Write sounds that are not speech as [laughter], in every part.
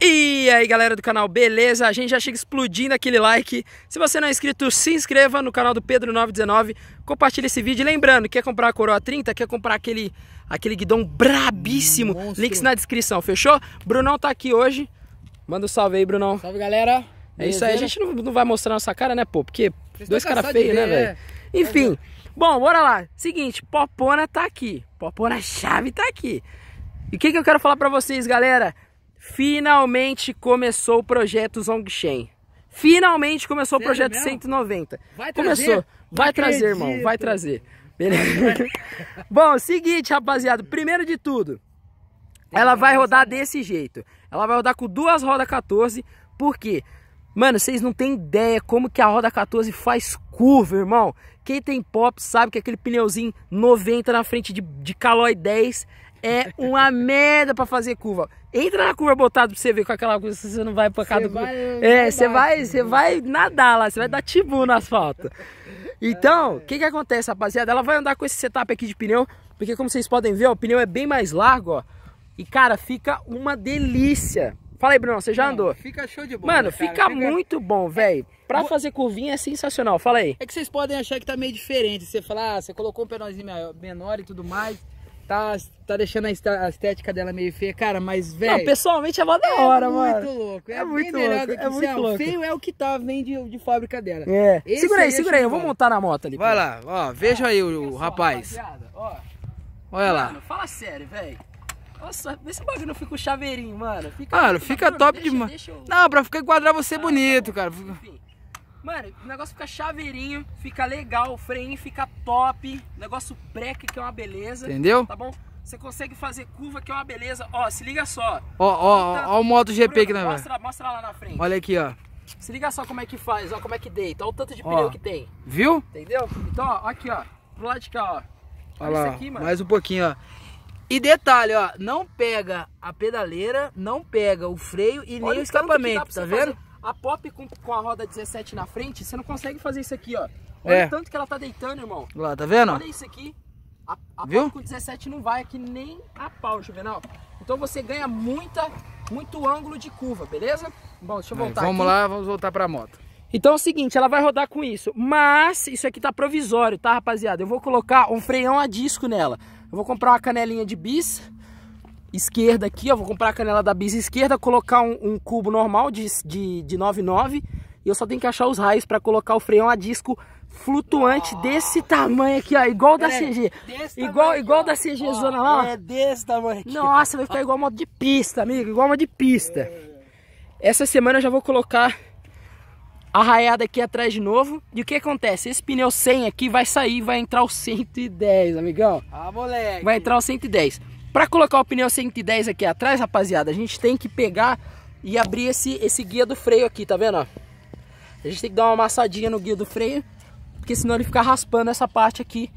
E aí galera do canal, beleza? A gente já chega explodindo aquele like. Se você não é inscrito, se inscreva no canal do Pedro919, Compartilhe esse vídeo. Lembrando, quer comprar a Coroa 30, quer comprar aquele, aquele guidão brabíssimo, Monstro. links na descrição, fechou? Brunão tá aqui hoje, manda um salve aí Brunão. Salve galera. É isso aí, a gente não, não vai mostrar nossa cara né pô, porque Vocês dois caras feios né velho. Enfim, é. bom, bora lá. Seguinte, Popona tá aqui, Popona Chave tá aqui. E o que, que eu quero falar pra vocês, galera? Finalmente começou o projeto Zongchen. Finalmente começou Sério, o projeto mesmo? 190. Vai trazer. Começou. Vai trazer, irmão. Vai trazer. Beleza? [laughs] Bom, seguinte, rapaziada. Primeiro de tudo, ela vai rodar desse jeito. Ela vai rodar com duas rodas 14. Por quê? Mano, vocês não têm ideia como que a roda 14 faz curva, irmão. Quem tem pop sabe que é aquele pneuzinho 90 na frente de, de calói 10 é uma merda pra fazer curva. Entra na curva botada pra você ver com aquela coisa, você não vai pra cada... Vai, é, você vai, é, você vai nadar lá, você vai dar tibu no asfalto. Então, o é. que que acontece, rapaziada? Ela vai andar com esse setup aqui de pneu, porque como vocês podem ver, ó, o pneu é bem mais largo, ó. E, cara, fica uma delícia. Fala aí, Bruno, você já não, andou? Fica show de bola. Mano, cara, fica, fica, muito bom, velho. É, pra fazer curvinha é sensacional. Fala aí. É que vocês podem achar que tá meio diferente. Você fala, ah, você colocou um pneuzinho menor e tudo mais. Tá, tá deixando a estética dela meio feia, cara, mas, velho. pessoalmente é mó da é hora, é mano. Muito louco, é, é muito louco. É, é muito céu. louco. Feio é o que tá, vem de, de fábrica dela. É. Esse segura aí, segura aí, eu vou montar na moto ali. Vai lá, ó, veja ah, aí o, rapaz. Ó. Olha mano, lá. fala sério, velho. Nossa, vê se o bagulho não fica o chaveirinho, mano. Fica, mano, fica, fica top demais. Eu... Não, pra ficar enquadrar você é ah, bonito, tá cara. Enfim. Mano, o negócio fica chaveirinho, fica legal, o freio fica top, negócio breque que é uma beleza. Entendeu? Tá bom? Você consegue fazer curva que é uma beleza. Ó, se liga só. Ó, ó, ó, ó o modo GP Bruno, que né, mostra, mostra lá na frente. Olha aqui, ó. Se liga só como é que faz, ó, como é que deita. Olha o tanto de ó, pneu que tem. Viu? Entendeu? Então, ó, aqui, ó. Pro lado de cá, ó. Olha, Olha lá, aqui, mais um pouquinho, ó. E detalhe, ó, não pega a pedaleira, não pega o freio e Olha nem o escapamento, tá vendo? Fazer a pop com, com a roda 17 na frente, você não consegue fazer isso aqui, ó. Olha é. o tanto que ela tá deitando, irmão. Lá, tá vendo? Olha isso aqui. A, a Viu? pop com 17 não vai aqui nem a pau, Juvenal. Então você ganha muita, muito ângulo de curva, beleza? Bom, deixa eu voltar é, Vamos aqui. lá, vamos voltar pra moto. Então é o seguinte, ela vai rodar com isso, mas isso aqui tá provisório, tá, rapaziada? Eu vou colocar um freão a disco nela. Eu vou comprar uma canelinha de bis, esquerda aqui, ó, vou comprar a canela da bis esquerda, colocar um, um, cubo normal de, de, de 9,9 e eu só tenho que achar os raios para colocar o freão a disco flutuante oh. desse tamanho aqui, ó, igual da CG. Igual, igual da CG oh, Zona lá. Ó. É desse tamanho aqui. Nossa, vai ficar igual modo de pista, amigo, igual uma de pista. Essa semana eu já vou colocar a raiada aqui atrás de novo. E o que acontece? Esse pneu 100 aqui vai sair, vai entrar o 110, amigão. Ah, moleque. Vai entrar o 110. Para colocar o pneu 110 aqui atrás, rapaziada, a gente tem que pegar e abrir esse, esse guia do freio aqui, tá vendo? A gente tem que dar uma amassadinha no guia do freio, porque senão ele fica raspando essa parte aqui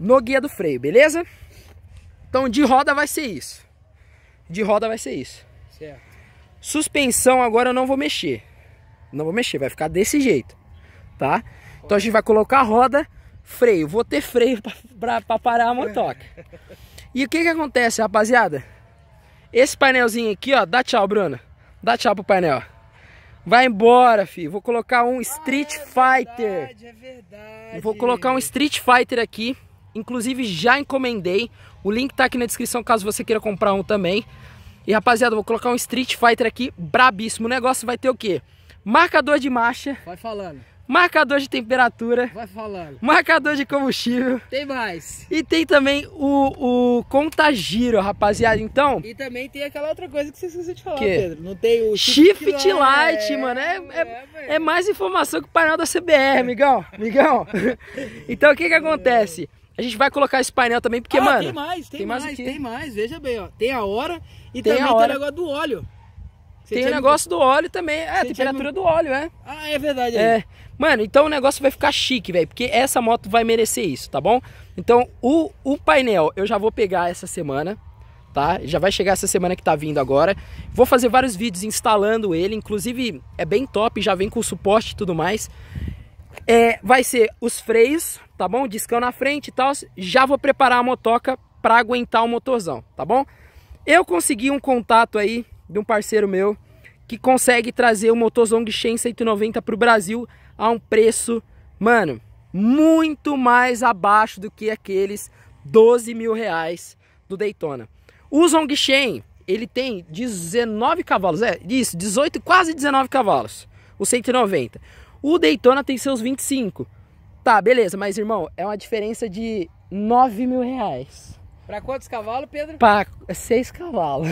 no guia do freio, beleza? Então de roda vai ser isso. De roda vai ser isso. Certo. Suspensão agora eu não vou mexer. Não vou mexer, vai ficar desse jeito, tá? Então a gente vai colocar roda, freio. Vou ter freio para parar a motoca. [laughs] E o que que acontece, rapaziada? Esse painelzinho aqui, ó, dá tchau, Bruno. Dá tchau pro painel, Vai embora, fi. Vou colocar um Street ah, é Fighter. Verdade, é verdade. Vou colocar um Street Fighter aqui. Inclusive, já encomendei. O link tá aqui na descrição, caso você queira comprar um também. E, rapaziada, vou colocar um Street Fighter aqui, brabíssimo. O negócio vai ter o quê? Marcador de marcha. Vai falando marcador de temperatura, vai falando, marcador de combustível, tem mais. E tem também o, o contagiro, rapaziada. Então. E também tem aquela outra coisa que você esqueceu de falar, que? Pedro. Não tem o shift, shift light, é, mano. É, é, é, é, mais informação que o painel da CBR, amigão. Amigão. [laughs] então o que que acontece? A gente vai colocar esse painel também, porque, ah, mano. Tem mais, tem, tem mais, mais tem mais. Veja bem, ó. Tem a hora e tem também a hora. tem o negócio do óleo. Você tem o negócio do óleo também. É, a temperatura do óleo, é. Ah, é verdade. É. Mano, então o negócio vai ficar chique, velho. Porque essa moto vai merecer isso, tá bom? Então, o, o painel eu já vou pegar essa semana. Tá? Já vai chegar essa semana que tá vindo agora. Vou fazer vários vídeos instalando ele, inclusive é bem top, já vem com suporte e tudo mais. É, vai ser os freios, tá bom? Discão na frente e tal. Já vou preparar a motoca para aguentar o motorzão, tá bom? Eu consegui um contato aí de um parceiro meu que consegue trazer o motor Zongshen 190 para o Brasil a um preço, mano, muito mais abaixo do que aqueles 12 mil reais do Daytona. O Zongshen, ele tem 19 cavalos, é isso, 18, quase 19 cavalos, o 190. O Daytona tem seus 25. Tá, beleza, mas irmão, é uma diferença de 9 mil reais. Para quantos cavalos, Pedro? Para seis cavalos.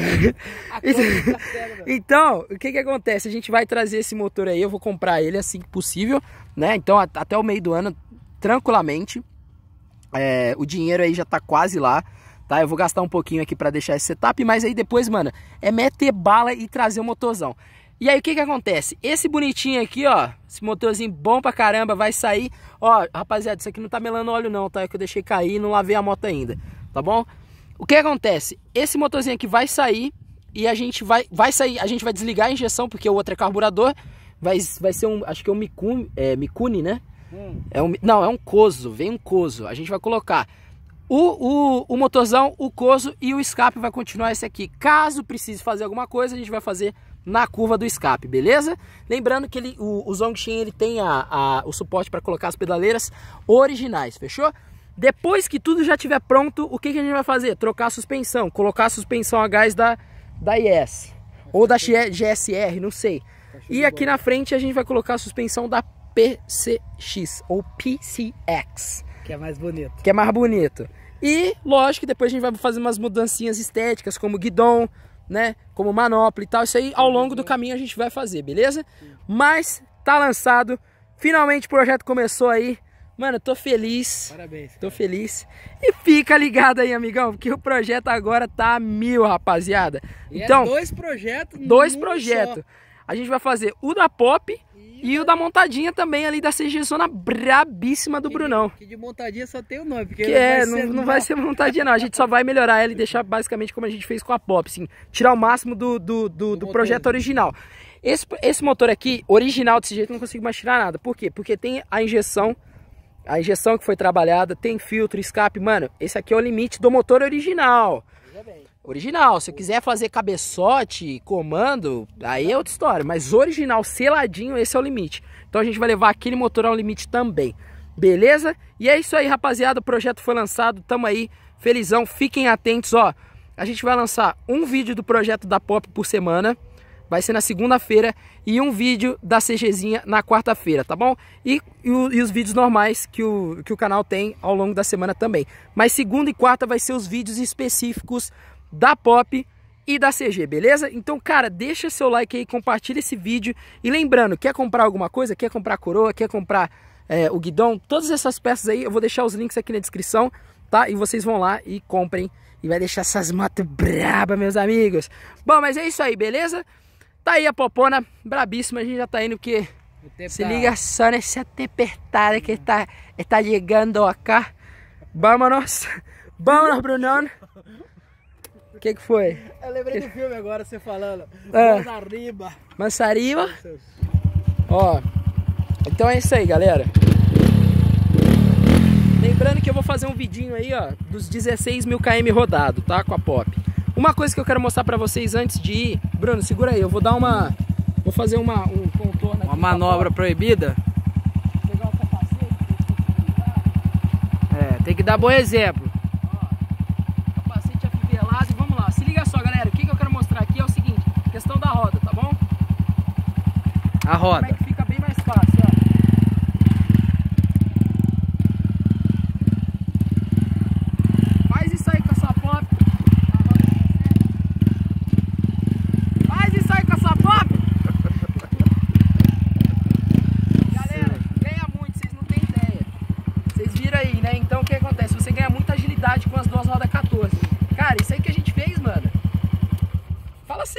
então, o que que acontece? A gente vai trazer esse motor aí, eu vou comprar ele assim que possível, né? Então, até o meio do ano, tranquilamente. É, o dinheiro aí já tá quase lá, tá? Eu vou gastar um pouquinho aqui para deixar esse setup, mas aí depois, mano, é meter bala e trazer o motorzão. E aí o que que acontece? Esse bonitinho aqui, ó, esse motorzinho bom pra caramba, vai sair... Ó, rapaziada, isso aqui não tá melando óleo não, tá? É que eu deixei cair e não lavei a moto ainda tá bom? O que acontece? Esse motorzinho aqui vai sair e a gente vai, vai sair, a gente vai desligar a injeção porque o outro é carburador, vai, vai ser um, acho que é um Mikuni, é, Mikuni né? É um, não, é um coso, vem um coso. A gente vai colocar o, o, o motorzão, o coso e o escape vai continuar esse aqui. Caso precise fazer alguma coisa, a gente vai fazer na curva do escape, beleza? Lembrando que ele, o, o Zongxin ele tem a, a o suporte para colocar as pedaleiras originais, fechou? Depois que tudo já estiver pronto, o que, que a gente vai fazer? Trocar a suspensão, colocar a suspensão a gás da, da IS ou da GSR, não sei. E aqui na frente a gente vai colocar a suspensão da PCX ou PCX. Que é mais bonito. Que é mais bonito. E, lógico, que depois a gente vai fazer umas mudancinhas estéticas, como guidon, né? Como manopla e tal. Isso aí ao longo do caminho a gente vai fazer, beleza? Mas tá lançado. Finalmente o projeto começou aí. Mano, tô feliz. Parabéns. Cara. Tô feliz. E fica ligado aí, amigão, porque o projeto agora tá a mil, rapaziada. E é então, é dois projetos. Dois projetos. A gente vai fazer o da Pop e, e o da montadinha também ali da CG Zona brabíssima do que, Brunão. Que de montadinha só tem o nome, porque que não é, vai não, não, vai ser montadinha não, a gente só vai melhorar ela e deixar basicamente como a gente fez com a Pop, assim, tirar o máximo do, do, do, do projeto original. Esse, esse motor aqui, original desse jeito, não consigo mais tirar nada. Por quê? Porque tem a injeção a injeção que foi trabalhada, tem filtro, escape. Mano, esse aqui é o limite do motor original. Original, se eu quiser fazer cabeçote, comando, aí é outra história. Mas original, seladinho, esse é o limite. Então a gente vai levar aquele motor ao limite também. Beleza? E é isso aí, rapaziada. O projeto foi lançado, tamo aí. Felizão, fiquem atentos, ó. A gente vai lançar um vídeo do projeto da Pop por semana vai ser na segunda-feira e um vídeo da CGzinha na quarta-feira, tá bom? E, e, e, os vídeos normais que o, que o canal tem ao longo da semana também. Mas segunda e quarta vai ser os vídeos específicos da Pop e da CG, beleza? Então, cara, deixa seu like aí, compartilha esse vídeo. E lembrando, quer comprar alguma coisa? Quer comprar coroa? Quer comprar é, o guidão? Todas essas peças aí, eu vou deixar os links aqui na descrição, tá? E vocês vão lá e comprem. E vai deixar essas motos braba, meus amigos. Bom, mas é isso aí, beleza? Tá aí a popona brabíssima, a gente já tá indo porque se tá liga só nessa temperada que tá, tá chegando acá. vamos nós, Brunão. O que que foi? Eu lembrei que... do filme agora, você falando. Ah. Mansariba. Mansariba. Ó, então é isso aí, galera. Lembrando que eu vou fazer um vidinho aí, ó, dos 16 mil km rodado, tá? Com a Pop. Uma coisa que eu quero mostrar para vocês antes de ir, Bruno, segura aí, eu vou dar uma, vou fazer uma um contorno aqui. Uma manobra proibida. Pegar o capacete. É, tem que dar bom exemplo. Ó, capacete afivelado e vamos lá. Se liga só, galera, o que eu quero mostrar aqui é o seguinte, questão da roda, tá bom? A roda.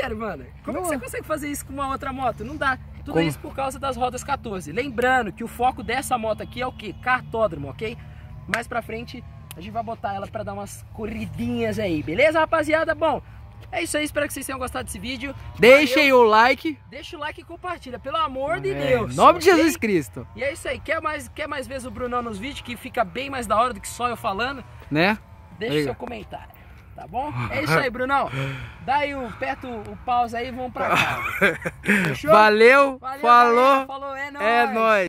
sério, mano. Como é Não. você consegue fazer isso com uma outra moto? Não dá. Tudo Como? isso por causa das rodas 14. Lembrando que o foco dessa moto aqui é o que? Cartódromo, ok? Mais pra frente a gente vai botar ela pra dar umas corridinhas aí, beleza, rapaziada? Bom, é isso aí, espero que vocês tenham gostado desse vídeo. Deixem o like. Deixa o like e compartilha, pelo amor é, de Deus. Em nome de Jesus Cristo. E é isso aí, quer mais, quer mais vezes o Brunão nos vídeos, que fica bem mais da hora do que só eu falando? Né? Deixa o seu comentário. Tá bom? É isso aí, Brunão. Daí o, perto o, pause aí e vamos pra casa. [laughs] Valeu, Valeu falou, galera. falou, é nóis. É nóis.